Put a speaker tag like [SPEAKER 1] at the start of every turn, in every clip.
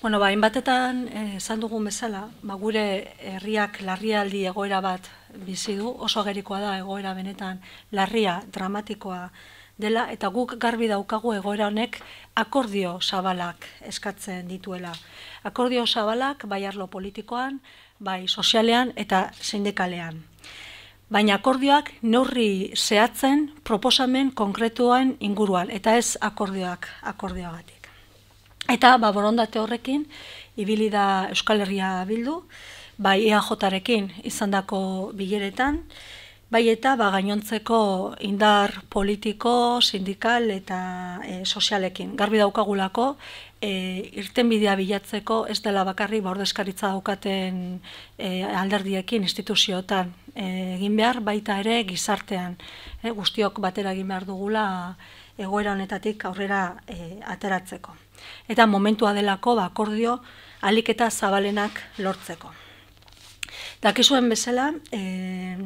[SPEAKER 1] Bueno, bain ba, batetan, eh, esan dugun bezala, ba, gure herriak larrialdi egoera bat bizi du, oso gerikoa da egoera benetan larria, dramatikoa dela, eta guk garbi daukagu egoera honek akordio zabalak eskatzen dituela. Akordio zabalak bai arlo politikoan, bai sozialean eta sindikalean. Baina akordioak neurri zehatzen proposamen konkretuan inguruan, eta ez akordioak akordioagatik. Eta baborondate horrekin, ibili da Euskal Herria bildu, bai EAJ-arekin izan dako bileretan, bai eta ba, gainontzeko indar politiko, sindikal eta e, sozialekin. Garbi daukagulako, e, irtenbidea bilatzeko ez dela bakarri ba, ordezkaritza daukaten e, alderdiekin instituzioetan e, egin behar, baita ere gizartean e, guztiok batera egin behar dugula egoera honetatik aurrera e, ateratzeko eta momentua delako bakordio akordio aliketa zabalenak lortzeko. Dakizuen bezala, e,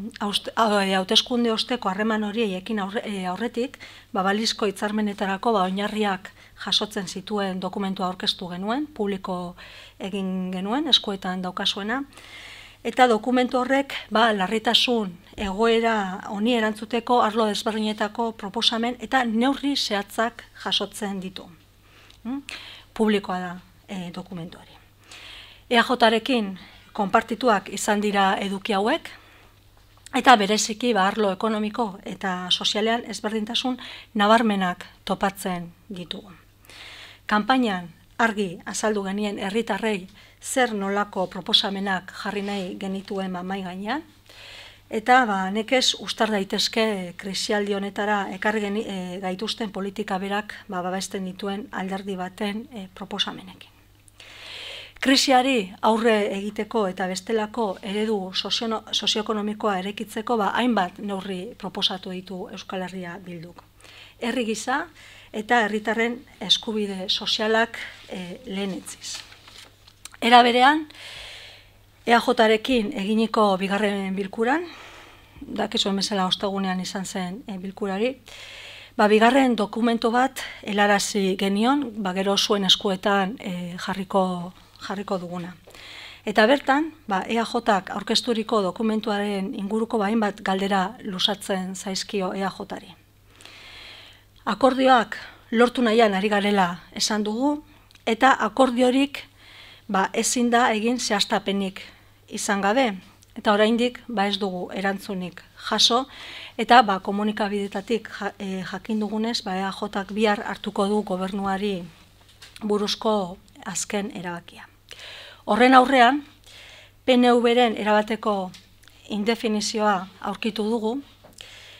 [SPEAKER 1] hauteskunde osteko harreman horiei ekin eh, aurretik, ba, balizko itzarmenetarako ba, oinarriak jasotzen zituen dokumentua aurkeztu genuen, publiko egin genuen, eskuetan daukasuena, eta dokumentu horrek ba, larritasun egoera honi erantzuteko arlo desberdinetako proposamen eta neurri zehatzak jasotzen ditu. Mm? publikoa da eh, e, dokumentuari. EJarekin konpartituak izan dira eduki hauek, eta bereziki baharlo ekonomiko eta sozialean ezberdintasun nabarmenak topatzen ditugu. Kampainan argi azaldu genien herritarrei zer nolako proposamenak jarri nahi genituen mamai gainean, Eta ba, nekez ustar daitezke krisialdi honetara ekarri e, gaituzten politika berak ba, babesten dituen alderdi baten e, proposamenekin. Krisiari aurre egiteko eta bestelako eredu sozioekonomikoa erekitzeko ba, hainbat neurri proposatu ditu Euskal Herria bilduk. Herri gisa eta herritarren eskubide sozialak e, lehenetziz. Era berean, EAJ-arekin eginiko bigarren bilkuran, dakizu emezela ostegunean izan zen e, bilkurari. Ba, bigarren dokumento bat helarazi genion, ba, gero zuen eskuetan eh, jarriko, jarriko duguna. Eta bertan, ba, EAJak aurkesturiko dokumentuaren inguruko bain bat galdera lusatzen zaizkio EAJari. Akordioak lortu nahian ari garela esan dugu, eta akordiorik ba, ezin da egin zehaztapenik izan gabe. Eta oraindik ba ez dugu erantzunik jaso eta ba komunikabidetatik ja, e, jakin dugunez ba bihar hartuko du gobernuari buruzko azken erabakia. Horren aurrean PNVren erabateko indefinizioa aurkitu dugu.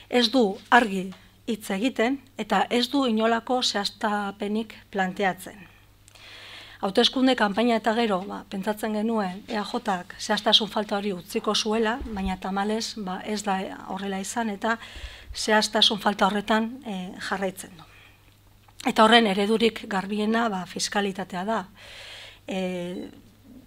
[SPEAKER 1] Ez du argi hitz egiten eta ez du inolako zehaztapenik planteatzen eskunde, kanpaina eta gero, ba, pentsatzen genuen EAJak zehaztasun falta hori utziko zuela, baina tamales ba, ez da horrela izan eta zehaztasun falta horretan e, jarraitzen du. Eta horren eredurik garbiena ba, fiskalitatea da. E,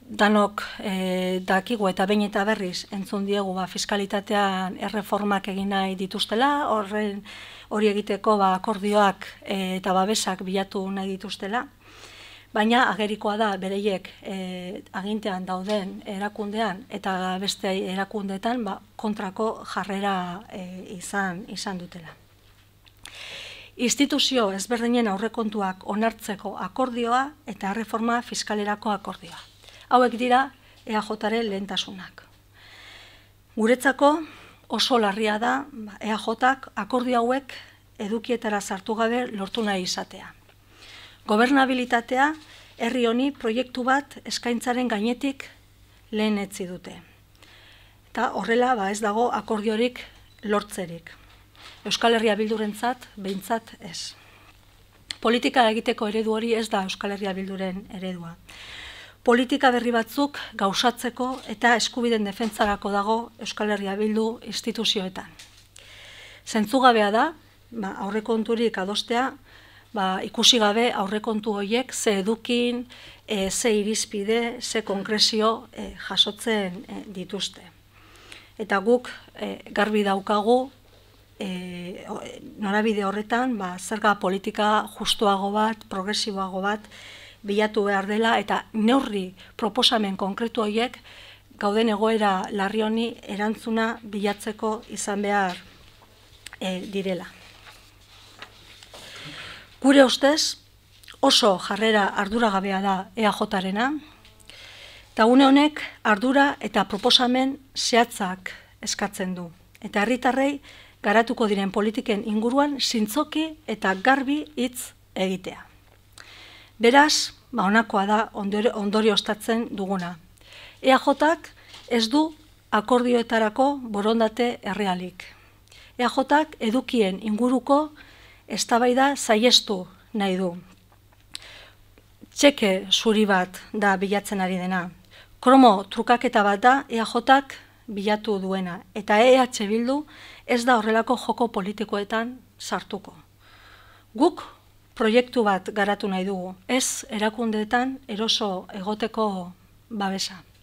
[SPEAKER 1] danok e, dakigu eta behin eta berriz entzun diegu ba, fiskalitatean erreformak egin nahi dituztela, horren hori egiteko ba, akordioak e, eta babesak bilatu nahi dituztela baina agerikoa da bereiek e, agintean dauden erakundean eta beste erakundetan ba, kontrako jarrera e, izan izan dutela. Instituzio ezberdinen aurrekontuak onartzeko akordioa eta erreforma fiskalerako akordioa. Hauek dira EAJaren lehentasunak. Guretzako oso larria da ba, EAJak akordio hauek edukietara sartu gabe lortu nahi izatea. Gobernabilitatea herri honi proiektu bat eskaintzaren gainetik lehen etzi dute. Eta horrela ba ez dago akordiorik lortzerik. Euskal Herria bildurentzat behintzat ez. Politika egiteko eredu hori ez da Euskal Herria bilduren eredua. Politika berri batzuk gauzatzeko eta eskubiden defentzarako dago Euskal Herria bildu instituzioetan. Zentzugabea da, ba, aurreko onturik adostea, ba, ikusi gabe aurrekontu horiek ze edukin, eh, ze irizpide, ze kongresio eh, jasotzen e, dituzte. Eta guk garbi daukagu, norabide horretan, ba, zerga politika justuago bat, progresiboago bat, bilatu behar dela, eta neurri proposamen konkretu horiek, gauden egoera larri honi erantzuna bilatzeko izan behar direla. Gure ustez, oso jarrera arduragabea da EAJ-arena, eta une honek ardura eta proposamen zehatzak eskatzen du. Eta herritarrei garatuko diren politiken inguruan zintzoki eta garbi hitz egitea. Beraz, ba honakoa da ondori, ondori ostatzen duguna. EAJak ez du akordioetarako borondate errealik. EAJak edukien inguruko eztabaida zaiestu nahi du. Txeke zuri bat da bilatzen ari dena. Kromo trukaketa bat da EJak bilatu duena eta EH bildu ez da horrelako joko politikoetan sartuko. Guk proiektu bat garatu nahi dugu, ez erakundeetan eroso egoteko babesa.